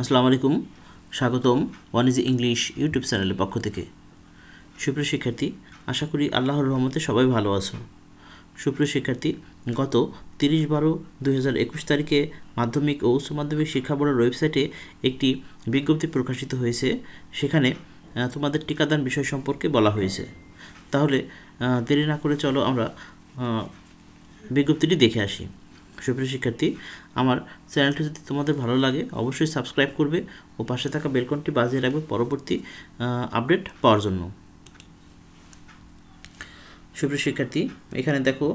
আসসালামু আলাইকুম স্বাগতম ওয়ান ইজ ইংলিশ ইউটিউব চ্যানেলের পক্ষ থেকে সুপ্রিয় শিক্ষার্থী আশা করি আল্লাহর রহমতে সবাই ভালো আছো সুপ্রিয় শিক্ষার্থী গত তিরিশ বারো দুই তারিখে মাধ্যমিক ও উচ্চ মাধ্যমিক শিক্ষা বোর্ডের ওয়েবসাইটে একটি বিজ্ঞপ্তি প্রকাশিত হয়েছে সেখানে তোমাদের টিকাদান বিষয় সম্পর্কে বলা হয়েছে তাহলে দেরি না করে চলো আমরা বিজ্ঞপ্তিটি দেখে আসি সুপ্রিয় শিক্ষার্থী আমার চ্যানেলটি যদি তোমাদের ভালো লাগে অবশ্যই সাবস্ক্রাইব করবে ও পাশে থাকা বেলকনটি বাজিয়ে রাখবে পরবর্তী আপডেট পাওয়ার জন্য সুপ্রিয় শিক্ষার্থী এখানে দেখো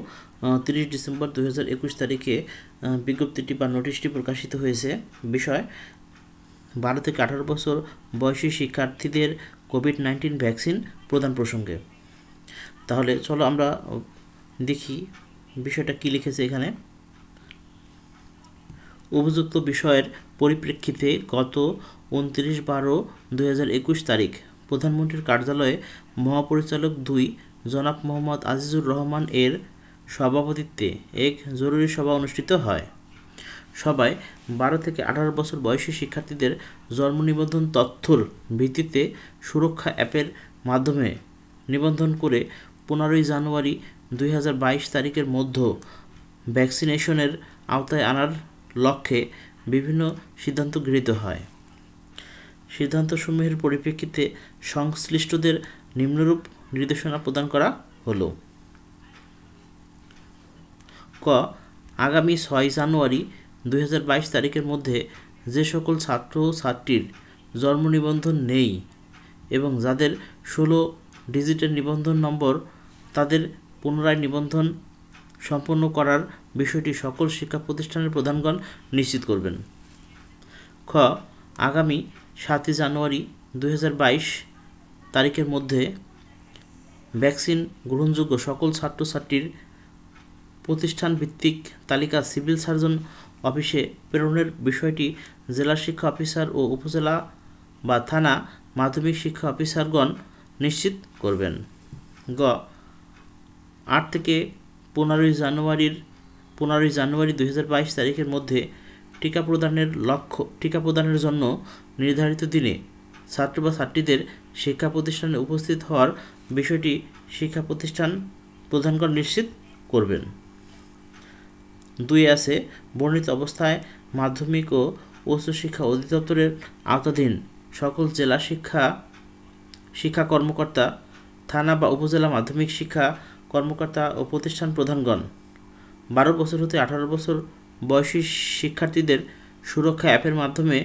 তিরিশ ডিসেম্বর দু একুশ তারিখে বিজ্ঞপ্তিটি বা নোটিশটি প্রকাশিত হয়েছে বিষয় বারো থেকে আঠারো বছর বয়সী শিক্ষার্থীদের কোভিড নাইন্টিন ভ্যাকসিন প্রদান প্রসঙ্গে তাহলে চলো আমরা দেখি বিষয়টা কী লিখেছে এখানে উপযুক্ত বিষয়ের পরিপ্রেক্ষিতে গত উনত্রিশ বারো দুই তারিখ প্রধানমন্ত্রীর কার্যালয়ে মহাপরিচালক দুই জনাব মোহাম্মদ আজিজুর রহমান এর সভাপতিত্বে এক জরুরি সভা অনুষ্ঠিত হয় সবাই বারো থেকে আঠারো বছর বয়সী শিক্ষার্থীদের জন্ম নিবন্ধন তথ্যর ভিত্তিতে সুরক্ষা অ্যাপের মাধ্যমে নিবন্ধন করে পনেরোই জানুয়ারি দুই তারিখের মধ্য ভ্যাকসিনেশনের আওতায় আনার লক্ষ্যে বিভিন্ন সিদ্ধান্ত গৃহীত হয় সিদ্ধান্তসমূহের পরিপ্রেক্ষিতে সংশ্লিষ্টদের নিম্নরূপ নির্দেশনা প্রদান করা হলো ক আগামী ছয় জানুয়ারি দু তারিখের মধ্যে যে সকল ছাত্র ও ছাত্রীর জন্ম নিবন্ধন নেই এবং যাদের ষোলো ডিজিটের নিবন্ধন নম্বর তাদের পুনরায় নিবন্ধন সম্পন্ন করার বিষয়টি সকল শিক্ষা প্রতিষ্ঠানের প্রধানগণ নিশ্চিত করবেন খ আগামী সাতই জানুয়ারি দু তারিখের মধ্যে ভ্যাকসিন গ্রহণযোগ্য সকল ছাত্রছাত্রীর প্রতিষ্ঠান ভিত্তিক তালিকা সিভিল সার্জন অফিসে প্রেরণের বিষয়টি জেলা শিক্ষা অফিসার ও উপজেলা বা থানা মাধ্যমিক শিক্ষা অফিসারগণ নিশ্চিত করবেন গ আট থেকে পনেরোই জানুয়ারির পনেরোই জানুয়ারি দুই তারিখের মধ্যে টিকা প্রদানের লক্ষ্য টিকা প্রদানের জন্য নির্ধারিত দিনে ছাত্র বা ছাত্রীদের শিক্ষা প্রতিষ্ঠানে উপস্থিত হওয়ার বিষয়টি শিক্ষা প্রতিষ্ঠান প্রধানকর নিশ্চিত করবেন দুই আছে বর্ণিত অবস্থায় মাধ্যমিক ও উচ্চশিক্ষা অধিদপ্তরের আওতাধীন সকল জেলা শিক্ষা শিক্ষা কর্মকর্তা থানা বা উপজেলা মাধ্যমিক শিক্ষা কর্মকর্তা ও প্রতিষ্ঠান প্রধানগণ বারো বছর হতে আঠারো বছর বয়সী শিক্ষার্থীদের সুরক্ষা অ্যাপের মাধ্যমে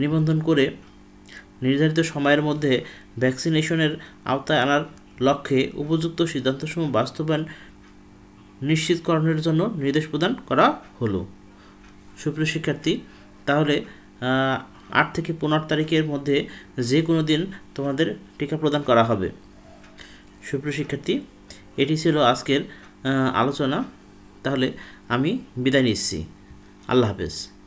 নিবন্ধন করে নির্ধারিত সময়ের মধ্যে ভ্যাকসিনেশনের আওতায় আনার লক্ষ্যে উপযুক্ত সিদ্ধান্তসমূহ বাস্তবায়ন নিশ্চিতকরণের জন্য নির্দেশ প্রদান করা হলো সুপ্রিয় শিক্ষার্থী তাহলে আট থেকে পনেরো তারিখের মধ্যে যে কোনো দিন তোমাদের টিকা প্রদান করা হবে সুপ্রিয় শিক্ষার্থী এটি ছিল আজকের আলোচনা তাহলে আমি বিদায় নিচ্ছি আল্লাহ হাফেজ